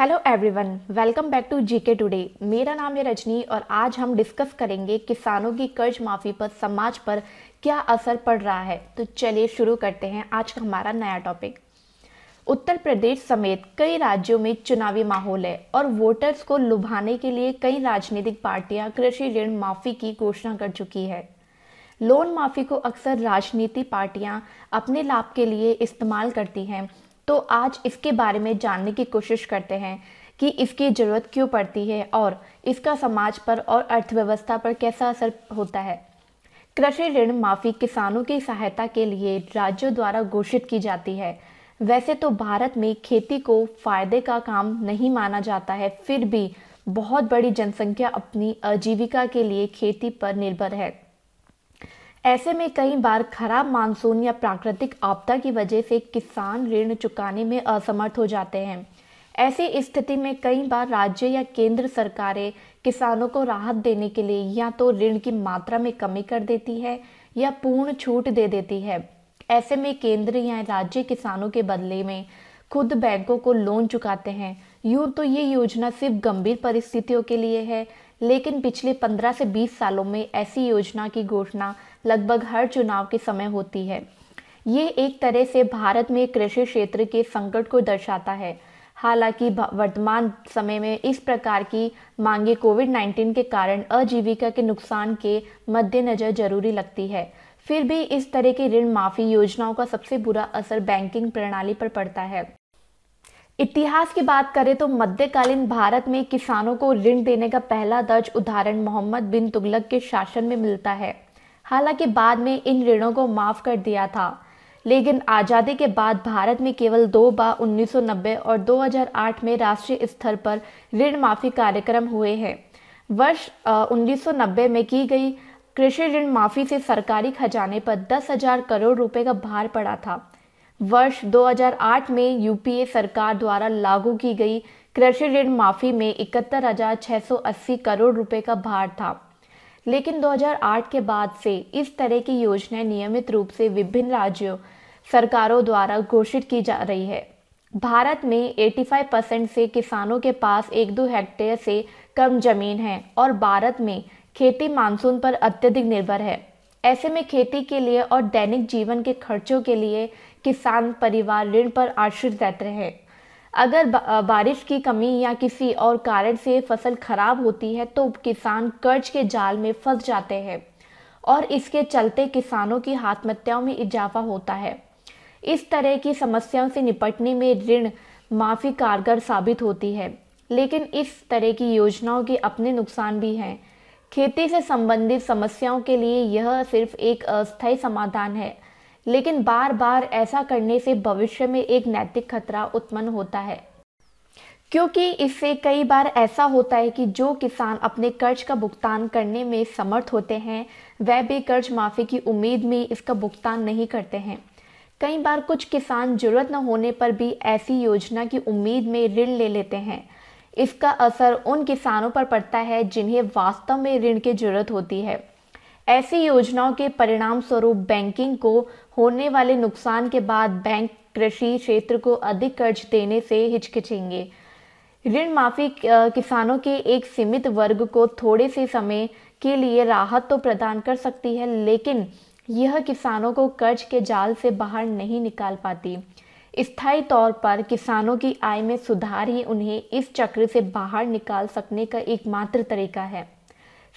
hello everyone welcome back to GK today मेरा नाम है रजनी और आज हम डिस्कस करेंगे किसानों की कर्ज माफ़ी पर समाज पर क्या असर पड़ रहा है तो चलिए शुरू करते हैं आज का हमारा नया टॉपिक उत्तर प्रदेश समेत कई राज्यों में चुनावी माहौल है और वोटर्स को लुभाने के लिए कई राजनीतिक पार्टियां कृषि ऋण माफ़ी की घोषणा कर चुकी है लोन माफ़ी को अक्सर राजनीति पार्टियां अपने लाभ के लिए इस्तेमाल करती हैं तो आज इसके बारे में जानने की कोशिश करते हैं कि इसकी ज़रूरत क्यों पड़ती है और इसका समाज पर और अर्थव्यवस्था पर कैसा असर होता है कृषि ऋण माफ़ी किसानों की सहायता के लिए राज्यों द्वारा घोषित की जाती है वैसे तो भारत में खेती को फायदे का काम नहीं माना जाता है फिर भी बहुत बड़ी जनसंख्या अपनी आजीविका के लिए खेती पर निर्भर है ऐसे में कई बार खराब मानसून या प्राकृतिक आपदा की वजह से किसान ऋण चुकाने में असमर्थ हो जाते हैं ऐसी स्थिति में कई बार राज्य या केंद्र सरकारें किसानों को राहत देने के लिए या तो ऋण की मात्रा में कमी कर देती है या पूर्ण छूट दे देती है ऐसे में केंद्र या राज्य किसानों के बदले में खुद बैंकों को लोन चुकाते हैं यूं तो ये योजना सिर्फ गंभीर परिस्थितियों के लिए है लेकिन पिछले 15 से 20 सालों में ऐसी योजना की घोषणा लगभग हर चुनाव के समय होती है ये एक तरह से भारत में कृषि क्षेत्र के संकट को दर्शाता है हालांकि वर्तमान समय में इस प्रकार की मांगे कोविड 19 के कारण आजीविका के नुकसान के मद्देनज़र जरूरी लगती है फिर भी इस तरह की ऋण माफ़ी योजनाओं का सबसे बुरा असर बैंकिंग प्रणाली पर पड़ता है इतिहास की बात करें तो मध्यकालीन भारत में किसानों को ऋण देने का पहला दर्ज उदाहरण मोहम्मद बिन तुगलक के शासन में मिलता है हालांकि बाद में इन ऋणों को माफ़ कर दिया था लेकिन आज़ादी के बाद भारत में केवल दो बार 1990 और 2008 में राष्ट्रीय स्तर पर ऋण माफ़ी कार्यक्रम हुए हैं वर्ष उन्नीस में की गई कृषि ऋण माफ़ी से सरकारी खजाने पर दस हजार करोड़ रुपए का भार पड़ा था वर्ष 2008 में यूपीए सरकार द्वारा लागू की गई कृषि ऋण माफ़ी में इकहत्तर हजार करोड़ रुपए का भार था लेकिन 2008 के बाद से इस तरह की योजनाएं नियमित रूप से विभिन्न राज्यों सरकारों द्वारा घोषित की जा रही है भारत में 85 परसेंट से किसानों के पास एक दो हेक्टेयर से कम जमीन है और भारत में खेती मानसून पर अत्यधिक निर्भर है ऐसे में खेती के लिए और दैनिक जीवन के खर्चों के लिए किसान परिवार ऋण पर आश्रित रहते हैं अगर बारिश की कमी या किसी और कारण से फसल खराब होती है तो किसान कर्ज के जाल में फंस जाते हैं और इसके चलते किसानों की आत्महत्याओं में इजाफा होता है इस तरह की समस्याओं से निपटने में ऋण माफ़ी कारगर साबित होती है लेकिन इस तरह की योजनाओं के अपने नुकसान भी हैं खेती से संबंधित समस्याओं के लिए यह सिर्फ एक अस्थायी समाधान है लेकिन बार बार ऐसा करने से भविष्य में एक नैतिक खतरा उत्पन्न होता है क्योंकि इससे कई बार ऐसा होता है कि जो किसान अपने कर्ज का भुगतान करने में समर्थ होते हैं वह भी कर्ज माफ़ी की उम्मीद में इसका भुगतान नहीं करते हैं कई बार कुछ किसान जरूरत न होने पर भी ऐसी योजना की उम्मीद में ऋण ले लेते हैं इसका असर उन किसानों पर पड़ता है जिन्हें वास्तव में ऋण की जरूरत होती है ऐसी योजनाओं के परिणाम स्वरूप बैंकिंग को होने वाले नुकसान के बाद बैंक कृषि क्षेत्र को अधिक कर्ज देने से हिचकिचेंगे ऋण माफी किसानों के एक सीमित वर्ग को थोड़े से समय के लिए राहत तो प्रदान कर सकती है लेकिन यह किसानों को कर्ज के जाल से बाहर नहीं निकाल पाती स्थायी तौर पर किसानों की आय में सुधार ही उन्हें इस चक्र से बाहर निकाल सकने का एकमात्र तरीका है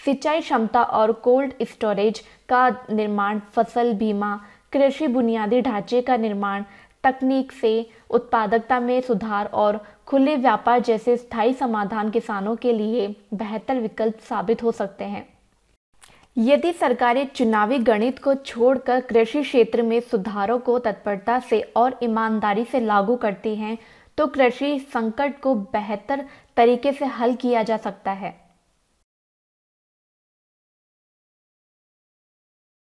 सिंचाई क्षमता और कोल्ड स्टोरेज का निर्माण फसल बीमा कृषि बुनियादी ढांचे का निर्माण तकनीक से उत्पादकता में सुधार और खुले व्यापार जैसे स्थायी समाधान किसानों के लिए बेहतर विकल्प साबित हो सकते हैं यदि सरकारें चुनावी गणित को छोड़कर कृषि क्षेत्र में सुधारों को तत्परता से और ईमानदारी से लागू करती हैं तो कृषि संकट को बेहतर तरीके से हल किया जा सकता है